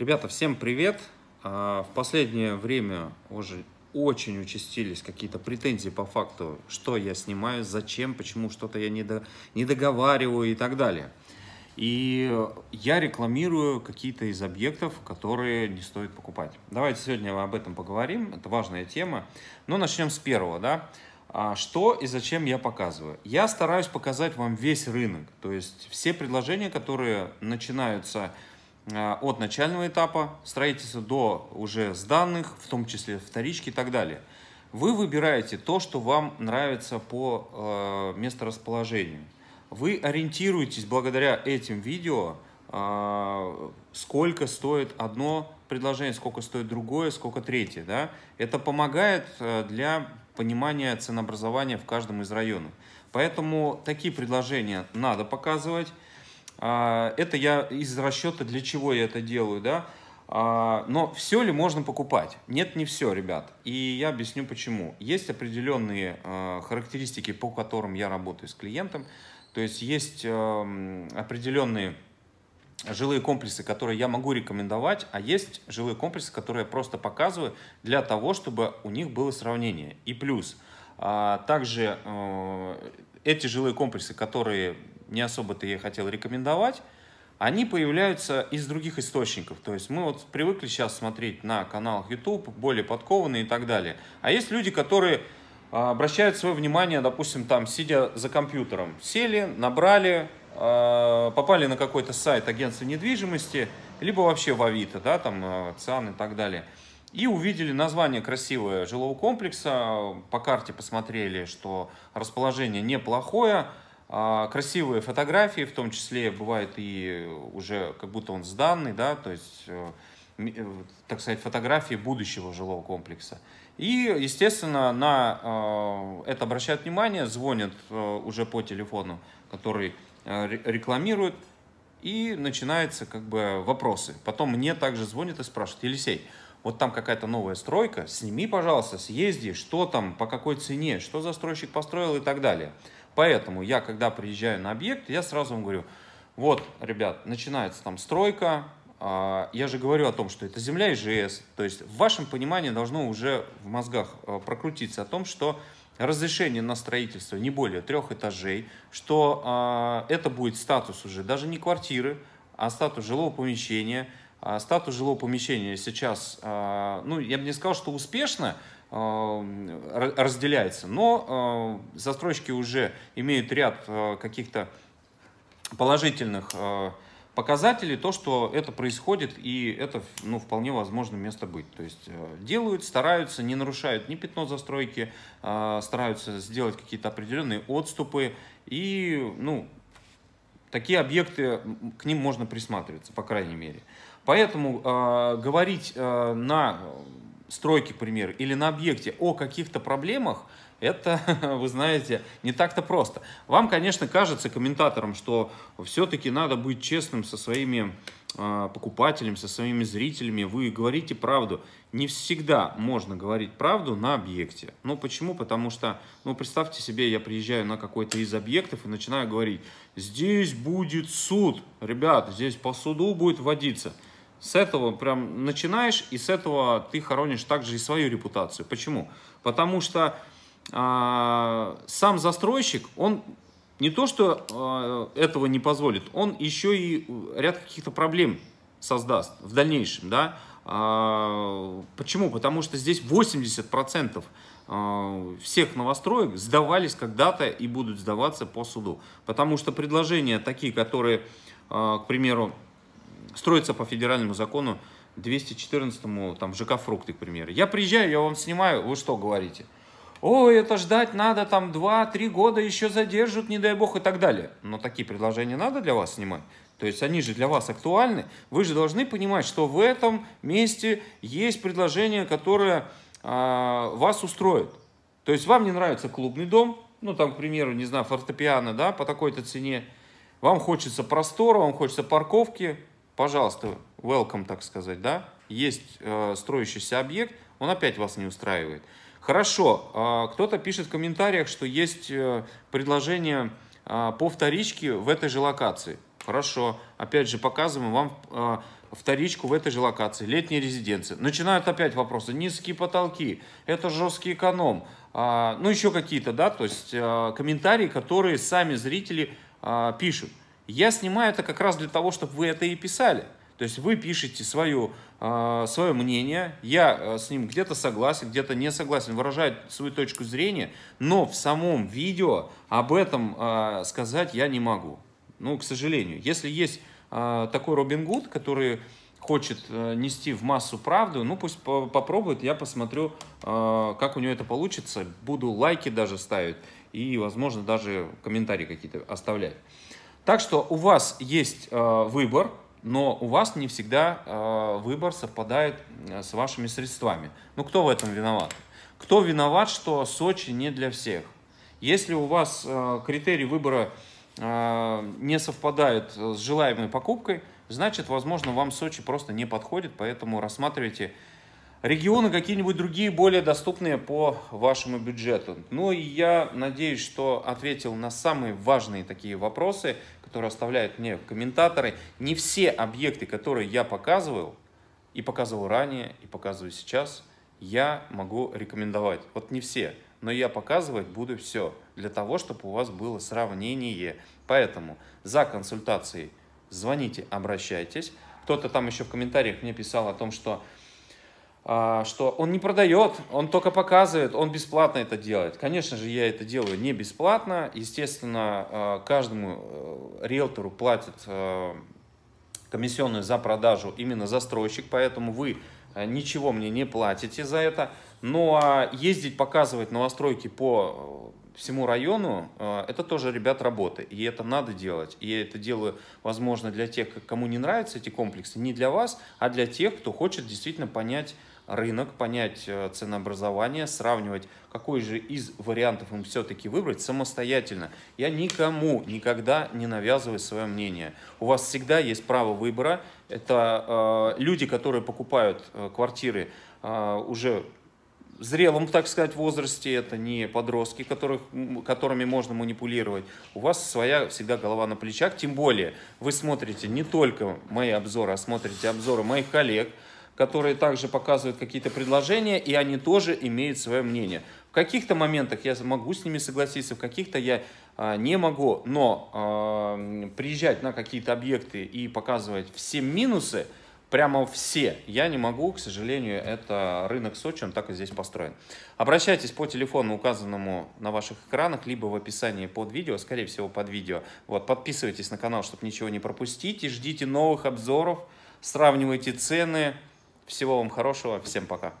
Ребята, всем привет! А, в последнее время уже очень участились какие-то претензии по факту, что я снимаю, зачем, почему что-то я не, договариваю и так далее. И я рекламирую какие-то из объектов, которые не стоит покупать. Давайте сегодня об этом поговорим, это важная тема. Но начнем с первого, да. А, что и зачем я показываю? Я стараюсь показать вам весь рынок, то есть все предложения, которые начинаются Э, от начального этапа строительства до уже сданных, в том числе вторички и так далее. Вы выбираете то, что вам нравится по э, месторасположению. Вы ориентируетесь благодаря этим видео, э, сколько стоит одно предложение, сколько стоит другое, сколько третье. Да? Это помогает э, для понимания ценообразования в каждом из районов. Поэтому такие предложения надо показывать. А, это я из расчета, для чего я это делаю, да. А, но все ли можно покупать? Нет, не все, ребят. И я объясню почему. Есть определенные а, характеристики, по которым я работаю с клиентом. То есть есть эм, определенные жилые комплексы, которые я могу рекомендовать, а есть жилые комплексы, которые я просто показываю для того, чтобы у них было сравнение. И плюс, также э, эти жилые комплексы, которые не особо-то я хотел рекомендовать, они появляются из других источников. То есть мы вот привыкли сейчас смотреть на каналах YouTube, более подкованные и так далее. А есть люди, которые а, обращают свое внимание, допустим, там, сидя за компьютером, сели, набрали, а, попали на какой-то сайт агентства недвижимости, либо вообще в Авито, да, там, а, Циан и так далее. И увидели название красивое жилого комплекса, по карте посмотрели, что расположение неплохое, а, красивые фотографии, в том числе бывает и уже как будто он сданный, да, то есть, э, э, так сказать, фотографии будущего жилого комплекса. И, естественно, на э, это обращают внимание, звонят уже по телефону, который рекламирует, и начинаются как бы вопросы. Потом мне также звонят и спрашивают, Елисей, вот там какая-то новая стройка, сними, пожалуйста, съезди, что там, по какой цене, что застройщик построил и так далее. Поэтому я, когда приезжаю на объект, я сразу вам говорю, вот, ребят, начинается там стройка, а, я же говорю о том, что это земля ИЖС, то есть в вашем понимании должно уже в мозгах э, прокрутиться о том, что разрешение на строительство не более трех этажей, что а, это будет статус уже даже не квартиры, а статус жилого помещения. А статус жилого помещения сейчас, ну, я бы не сказал, что успешно, Э, разделяется. Но э, застройщики уже имеют ряд э, каких-то положительных показателей, то, что это происходит, и это ну, вполне возможно место быть. То есть делают, стараются, не нарушают ни пятно застройки, стараются сделать какие-то определенные отступы, и ну, такие объекты, к ним можно присматриваться, по крайней мере. Поэтому э, говорить э, на стройке, к примеру, или на объекте о каких-то проблемах, это, вы знаете, не так-то просто. Вам, конечно, кажется комментаторам, что все-таки надо быть честным со своими а, покупателями, со своими зрителями. Вы говорите правду. Не всегда можно говорить правду на объекте. Ну почему? Потому что, ну представьте себе, я приезжаю на какой-то из объектов и начинаю говорить, здесь будет суд, ребят, здесь по суду будет водиться. С этого прям начинаешь, и с этого ты хоронишь также и свою репутацию. Почему? Потому что э, сам застройщик, он не то что э, этого не позволит, он еще и ряд каких-то проблем создаст в дальнейшем, да. Э, почему? Потому что здесь 80% всех новостроек сдавались когда-то и будут сдаваться по суду. Потому что предложения такие, которые, к примеру, строится по федеральному закону 214 там ЖК «Фрукты», к примеру. Я приезжаю, я вам снимаю, вы что говорите? О, это ждать надо там 2-3 года, еще задержат, не дай бог и так далее. Но такие предложения надо для вас снимать. То есть они же для вас актуальны. Вы же должны понимать, что в этом месте есть предложение, которое э, вас устроит. То есть вам не нравится клубный дом, ну там, к примеру, не знаю, фортепиано, да, по такой-то цене. Вам хочется простора, вам хочется парковки, пожалуйста, welcome, так сказать, да, есть э, строящийся объект, он опять вас не устраивает. Хорошо, э, кто-то пишет в комментариях, что есть э, предложение э, по вторичке в этой же локации. Хорошо, опять же показываем вам э, вторичку в этой же локации, летняя резиденция. Начинают опять вопросы, низкие потолки, это жесткий эконом, э, ну еще какие-то, да, то есть э, комментарии, которые сами зрители э, пишут. Я снимаю это как раз для того, чтобы вы это и писали. То есть вы пишете свое, а, свое мнение, я а, с ним где-то согласен, где-то не согласен, выражает свою точку зрения, но в самом видео об этом а, сказать я не могу. Ну, к сожалению. Если есть такой Робин Гуд, который хочет э, нести в массу правду, ну пусть попробует, я посмотрю, как у него это получится. Буду лайки даже ставить и, возможно, даже комментарии какие-то оставлять. Так что у вас есть э, выбор, но у вас не всегда э, выбор совпадает э, с вашими средствами. Ну, кто в этом виноват? Кто виноват, что Сочи не для всех? Если у вас э, критерий выбора э, не совпадает с желаемой покупкой, значит, возможно, вам Сочи просто не подходит, поэтому рассматривайте регионы какие-нибудь другие, более доступные по вашему бюджету. Ну и я надеюсь, что ответил на самые важные такие вопросы, которые оставляют мне комментаторы, не все объекты, которые я показывал, и показывал ранее, и показываю сейчас, я могу рекомендовать. Вот не все, но я показывать буду все для того, чтобы у вас было сравнение. Поэтому за консультацией звоните, обращайтесь. Кто-то там еще в комментариях мне писал о том, что а, что он не продает, он только показывает, он бесплатно это делает. Конечно же, я это делаю не бесплатно. Естественно, а, каждому э, риэлтору платит э, комиссионную за продажу именно застройщик, поэтому вы э, ничего мне не платите за это. Но ну, а ездить, показывать новостройки по всему району, э, это тоже, ребят, работа. И это надо делать. И я это делаю, возможно, для тех, кому не нравятся эти комплексы, не для вас, а для тех, кто хочет действительно понять рынок, понять э, ценообразование, сравнивать, какой же из вариантов им все-таки выбрать самостоятельно. Я никому никогда не навязываю свое мнение. У вас всегда есть право выбора. Это э, люди, которые покупают э, квартиры э, уже зрелом, так сказать, возрасте, это не подростки, которых, которыми можно манипулировать. У вас своя всегда голова на плечах, тем более вы смотрите не только мои обзоры, а смотрите обзоры моих коллег, которые также показывают какие-то предложения, и они тоже имеют свое мнение. В каких-то моментах я могу с ними согласиться, в каких-то я а, не могу, но а, приезжать на какие-то объекты и показывать все минусы – прямо все. Я не могу, к сожалению, это рынок Сочи, он так и здесь построен. Обращайтесь по телефону, указанному на ваших экранах, либо в описании под видео, скорее всего, под видео. Вот, подписывайтесь на канал, чтобы ничего не пропустить, и ждите новых обзоров, сравнивайте цены. Всего вам хорошего, всем пока.